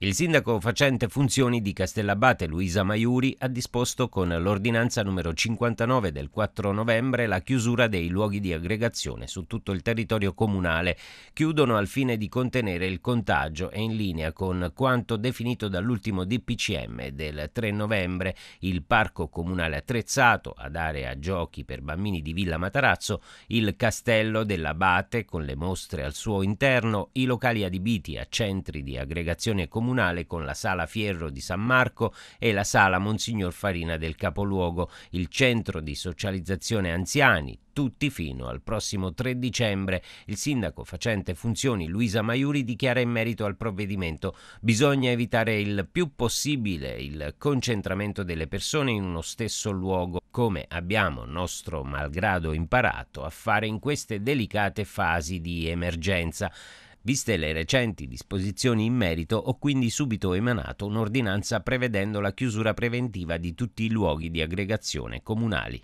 Il sindaco facente funzioni di Castellabate Luisa Maiuri ha disposto con l'ordinanza numero 59 del 4 novembre la chiusura dei luoghi di aggregazione su tutto il territorio comunale. Chiudono al fine di contenere il contagio e in linea con quanto definito dall'ultimo DPCM del 3 novembre il parco comunale attrezzato ad area giochi per bambini di Villa Matarazzo, il castello dell'Abate con le mostre al suo interno, i locali adibiti a centri di aggregazione comunale comunale con la Sala Fierro di San Marco e la Sala Monsignor Farina del capoluogo, il centro di socializzazione anziani, tutti fino al prossimo 3 dicembre. Il sindaco facente funzioni Luisa Maiuri dichiara in merito al provvedimento bisogna evitare il più possibile il concentramento delle persone in uno stesso luogo, come abbiamo nostro malgrado imparato a fare in queste delicate fasi di emergenza. Viste le recenti disposizioni in merito, ho quindi subito emanato un'ordinanza prevedendo la chiusura preventiva di tutti i luoghi di aggregazione comunali.